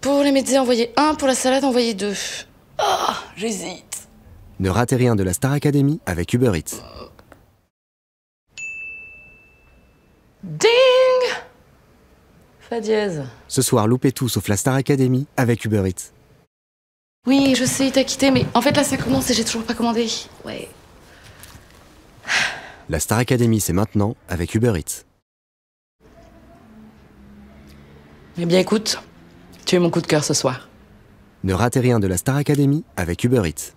Pour les médecins, envoyez un. Pour la salade, envoyez deux. Ah, oh, j'hésite. Ne ratez rien de la Star Academy avec Uber Eats. Ding Fa dièse. Ce soir, loupez tout sauf la Star Academy avec Uber Eats. Oui, je sais, il t'a quitté, mais en fait là ça commence et j'ai toujours pas commandé. Ouais. La Star Academy, c'est maintenant avec Uber Eats. Eh bien écoute, tu es mon coup de cœur ce soir. Ne ratez rien de la Star Academy avec Uber Eats.